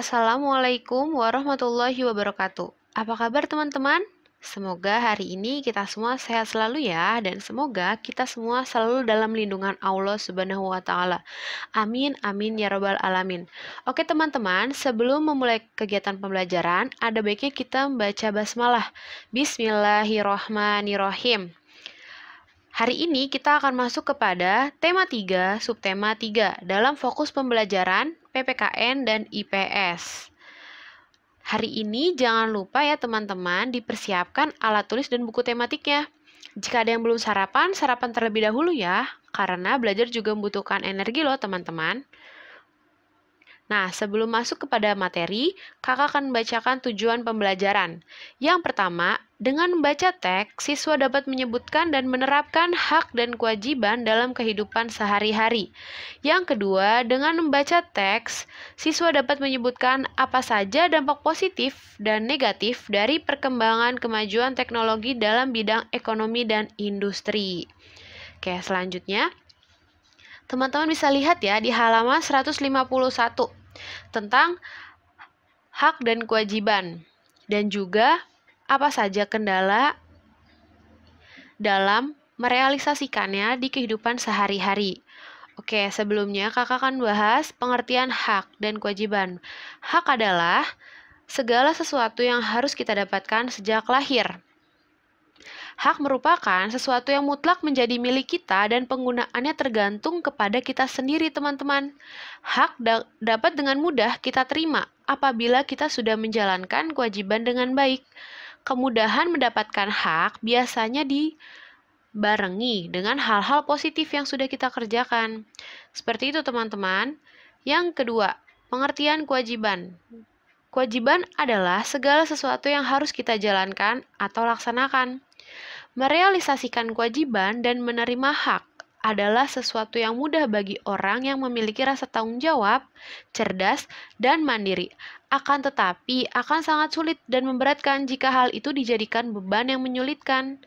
Assalamualaikum warahmatullahi wabarakatuh. Apa kabar teman-teman? Semoga hari ini kita semua sehat selalu ya dan semoga kita semua selalu dalam lindungan Allah Subhanahu wa taala. Amin amin ya rabbal alamin. Oke teman-teman, sebelum memulai kegiatan pembelajaran, ada baiknya kita membaca basmalah. Bismillahirrahmanirrahim. Hari ini kita akan masuk kepada tema 3, subtema 3 dalam fokus pembelajaran PPKN dan IPS. Hari ini jangan lupa ya teman-teman dipersiapkan alat tulis dan buku tematiknya. Jika ada yang belum sarapan, sarapan terlebih dahulu ya, karena belajar juga membutuhkan energi loh teman-teman. Nah, sebelum masuk kepada materi, kakak akan membacakan tujuan pembelajaran. Yang pertama, dengan membaca teks, siswa dapat menyebutkan dan menerapkan hak dan kewajiban dalam kehidupan sehari-hari. Yang kedua, dengan membaca teks, siswa dapat menyebutkan apa saja dampak positif dan negatif dari perkembangan kemajuan teknologi dalam bidang ekonomi dan industri. Oke, selanjutnya Teman-teman bisa lihat ya di halaman 151 tentang hak dan kewajiban dan juga apa saja kendala dalam merealisasikannya di kehidupan sehari-hari. Oke, sebelumnya kakak akan bahas pengertian hak dan kewajiban. Hak adalah segala sesuatu yang harus kita dapatkan sejak lahir. Hak merupakan sesuatu yang mutlak menjadi milik kita dan penggunaannya tergantung kepada kita sendiri, teman-teman. Hak da dapat dengan mudah kita terima apabila kita sudah menjalankan kewajiban dengan baik. Kemudahan mendapatkan hak biasanya dibarengi dengan hal-hal positif yang sudah kita kerjakan. Seperti itu, teman-teman. Yang kedua, pengertian kewajiban. Kewajiban adalah segala sesuatu yang harus kita jalankan atau laksanakan. Merealisasikan kewajiban dan menerima hak adalah sesuatu yang mudah bagi orang yang memiliki rasa tanggung jawab, cerdas, dan mandiri. Akan tetapi, akan sangat sulit dan memberatkan jika hal itu dijadikan beban yang menyulitkan.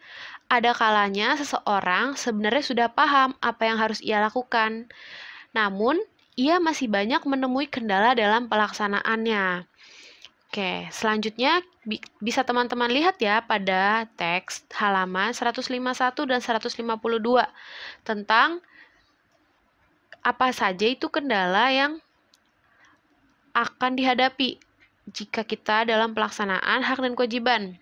Ada kalanya seseorang sebenarnya sudah paham apa yang harus ia lakukan, namun ia masih banyak menemui kendala dalam pelaksanaannya. Oke, selanjutnya bisa teman-teman lihat ya pada teks halaman 151 dan 152 tentang apa saja itu kendala yang akan dihadapi jika kita dalam pelaksanaan hak dan kewajiban.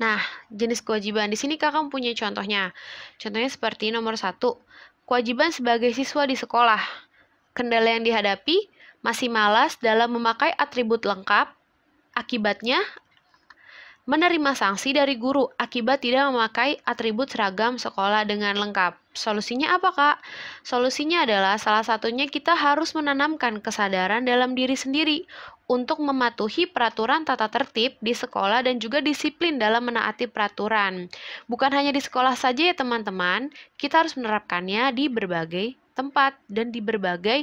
Nah, jenis kewajiban di sini kakak punya contohnya. Contohnya seperti nomor satu, kewajiban sebagai siswa di sekolah. Kendala yang dihadapi masih malas dalam memakai atribut lengkap Akibatnya, menerima sanksi dari guru akibat tidak memakai atribut seragam sekolah dengan lengkap. Solusinya apa, Kak? Solusinya adalah salah satunya kita harus menanamkan kesadaran dalam diri sendiri untuk mematuhi peraturan tata tertib di sekolah dan juga disiplin dalam menaati peraturan. Bukan hanya di sekolah saja ya, teman-teman, kita harus menerapkannya di berbagai tempat dan di berbagai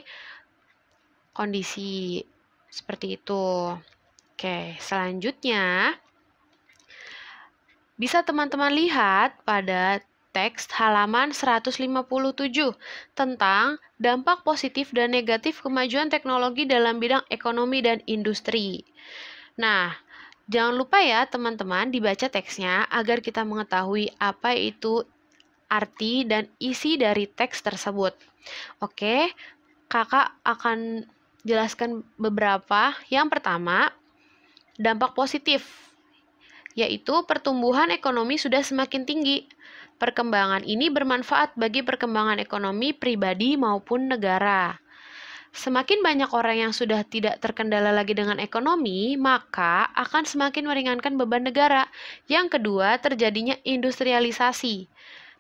kondisi seperti itu. Oke, selanjutnya bisa teman-teman lihat pada teks halaman 157 tentang dampak positif dan negatif kemajuan teknologi dalam bidang ekonomi dan industri. Nah, jangan lupa ya teman-teman dibaca teksnya agar kita mengetahui apa itu arti dan isi dari teks tersebut. Oke, kakak akan jelaskan beberapa. Yang pertama, dampak positif, yaitu pertumbuhan ekonomi sudah semakin tinggi. Perkembangan ini bermanfaat bagi perkembangan ekonomi pribadi maupun negara. Semakin banyak orang yang sudah tidak terkendala lagi dengan ekonomi, maka akan semakin meringankan beban negara. Yang kedua, terjadinya industrialisasi.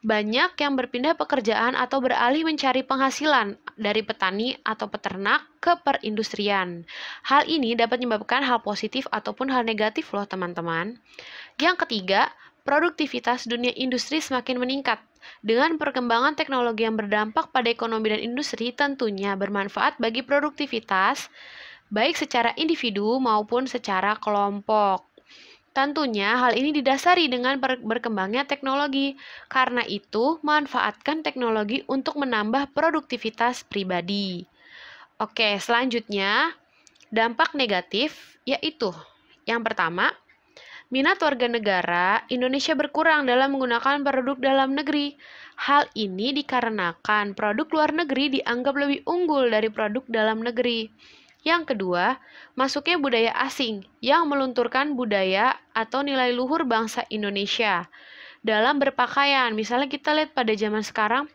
Banyak yang berpindah pekerjaan atau beralih mencari penghasilan dari petani atau peternak ke perindustrian. Hal ini dapat menyebabkan hal positif ataupun hal negatif loh teman-teman. Yang ketiga, produktivitas dunia industri semakin meningkat. Dengan perkembangan teknologi yang berdampak pada ekonomi dan industri tentunya bermanfaat bagi produktivitas baik secara individu maupun secara kelompok. Tentunya hal ini didasari dengan berkembangnya teknologi. Karena itu, manfaatkan teknologi untuk menambah produktivitas pribadi. Oke, selanjutnya dampak negatif yaitu yang pertama, minat warga negara Indonesia berkurang dalam menggunakan produk dalam negeri. Hal ini dikarenakan produk luar negeri dianggap lebih unggul dari produk dalam negeri. Yang kedua, masuknya budaya asing yang melunturkan budaya atau nilai luhur bangsa Indonesia dalam berpakaian. Misalnya kita lihat pada zaman sekarang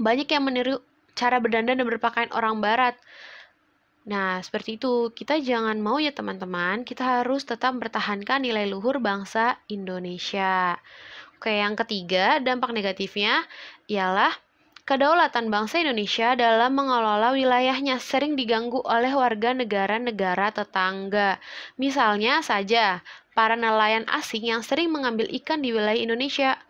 banyak yang meniru cara berdandan dan berpakaian orang barat. Nah, seperti itu. Kita jangan mau ya teman-teman, kita harus tetap mempertahankan nilai luhur bangsa Indonesia. Oke, yang ketiga, dampak negatifnya ialah Kedaulatan bangsa Indonesia dalam mengelola wilayahnya sering diganggu oleh warga negara-negara tetangga. Misalnya saja, para nelayan asing yang sering mengambil ikan di wilayah Indonesia.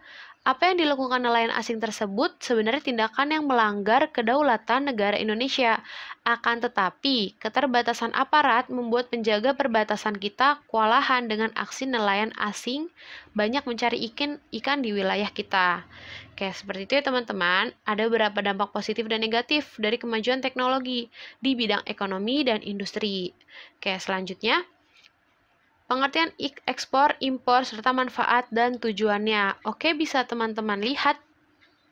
Apa yang dilakukan nelayan asing tersebut sebenarnya tindakan yang melanggar kedaulatan negara Indonesia. Akan tetapi, keterbatasan aparat membuat penjaga perbatasan kita kewalahan dengan aksi nelayan asing banyak mencari ikan, ikan di wilayah kita. Oke, seperti itu ya teman-teman. Ada beberapa dampak positif dan negatif dari kemajuan teknologi di bidang ekonomi dan industri. Oke, selanjutnya Pengertian ekspor, impor, serta manfaat dan tujuannya. Oke, bisa teman-teman lihat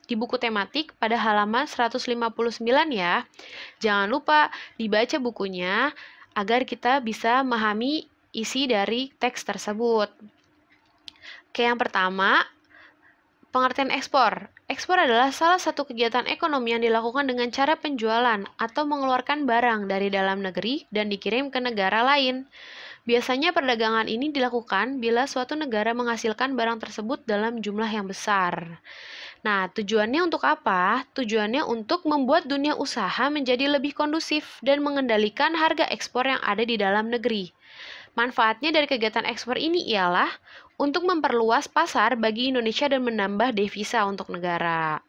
di buku tematik pada halaman 159 ya. Jangan lupa dibaca bukunya agar kita bisa memahami isi dari teks tersebut. Oke, yang pertama, pengertian ekspor. Ekspor adalah salah satu kegiatan ekonomi yang dilakukan dengan cara penjualan atau mengeluarkan barang dari dalam negeri dan dikirim ke negara lain. Biasanya perdagangan ini dilakukan bila suatu negara menghasilkan barang tersebut dalam jumlah yang besar. Nah, tujuannya untuk apa? Tujuannya untuk membuat dunia usaha menjadi lebih kondusif dan mengendalikan harga ekspor yang ada di dalam negeri. Manfaatnya dari kegiatan ekspor ini ialah untuk memperluas pasar bagi Indonesia dan menambah devisa untuk negara.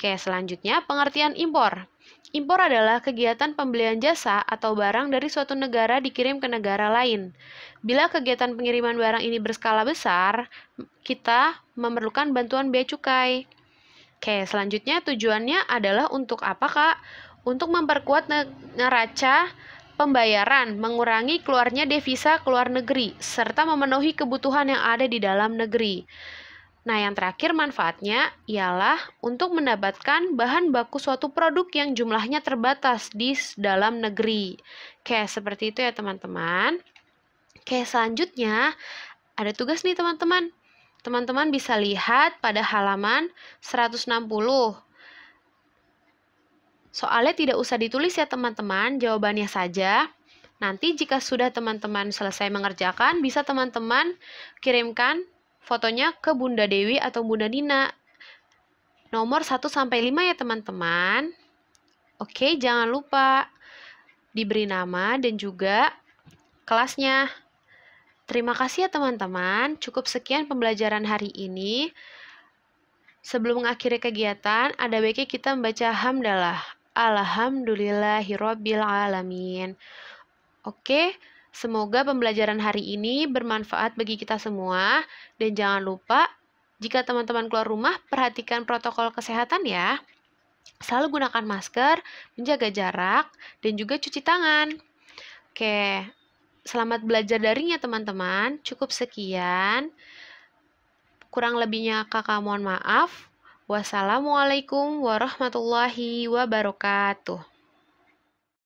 Oke, selanjutnya pengertian impor. Impor adalah kegiatan pembelian jasa atau barang dari suatu negara dikirim ke negara lain. Bila kegiatan pengiriman barang ini berskala besar, kita memerlukan bantuan bea cukai. Oke, selanjutnya tujuannya adalah untuk apa, Kak? Untuk memperkuat neraca pembayaran, mengurangi keluarnya devisa keluar negeri, serta memenuhi kebutuhan yang ada di dalam negeri. Nah, yang terakhir manfaatnya ialah untuk mendapatkan bahan baku suatu produk yang jumlahnya terbatas di dalam negeri. Oke, seperti itu ya teman-teman. Oke, selanjutnya ada tugas nih teman-teman. Teman-teman bisa lihat pada halaman 160. Soalnya tidak usah ditulis ya teman-teman, jawabannya saja. Nanti jika sudah teman-teman selesai mengerjakan, bisa teman-teman kirimkan fotonya ke Bunda Dewi atau Bunda Dina. Nomor 1 sampai 5 ya teman-teman. Oke, jangan lupa diberi nama dan juga kelasnya. Terima kasih ya teman-teman. Cukup sekian pembelajaran hari ini. Sebelum mengakhiri kegiatan, ada baiknya kita membaca hamdalah. Alhamdulillahirabbil alamin. Oke. Semoga pembelajaran hari ini bermanfaat bagi kita semua, dan jangan lupa jika teman-teman keluar rumah, perhatikan protokol kesehatan ya. Selalu gunakan masker, menjaga jarak, dan juga cuci tangan. Oke, selamat belajar daring ya teman-teman. Cukup sekian. Kurang lebihnya kakak mohon maaf. Wassalamualaikum warahmatullahi wabarakatuh.